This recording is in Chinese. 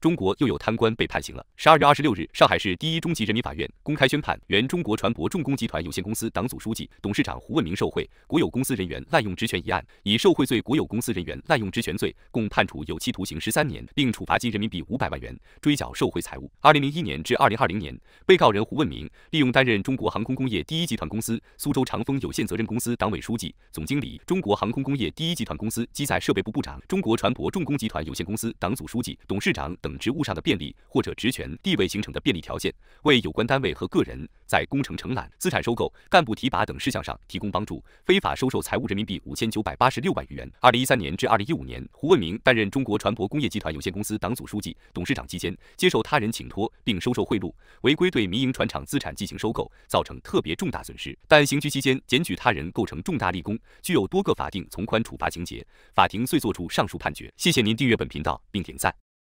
中国又有贪官被判刑了。十二月二十六日，上海市第一中级人民法院公开宣判，原中国船舶重工集团有限公司党组书记、董事长胡文明受贿、国有公司人员滥用职权一案，以受贿罪、国有公司人员滥用职权罪，共判处有期徒刑十三年，并处罚金人民币五百万元，追缴受贿财物。二零零一年至二零二零年，被告人胡文明利用担任中国航空工业第一集团公司苏州长丰有限责任公司党委书记、总经理，中国航空工业第一集团公司机载设备部部长，中国船舶重工集团有限公司党组书记、董事长等。职务上的便利或者职权地位形成的便利条件，为有关单位和个人在工程承揽、资产收购、干部提拔等事项上提供帮助，非法收受财物人民币五千九百八十六万余元。二零一三年至二零一五年，胡文明担任中国船舶工业集团有限公司党组书记、董事长期间，接受他人请托并收受贿赂，违规对民营船厂资产进行收购，造成特别重大损失。但刑拘期间检举他人构成重大立功，具有多个法定从宽处罚情节，法庭遂作出上述判决。谢谢您订阅本频道并点赞。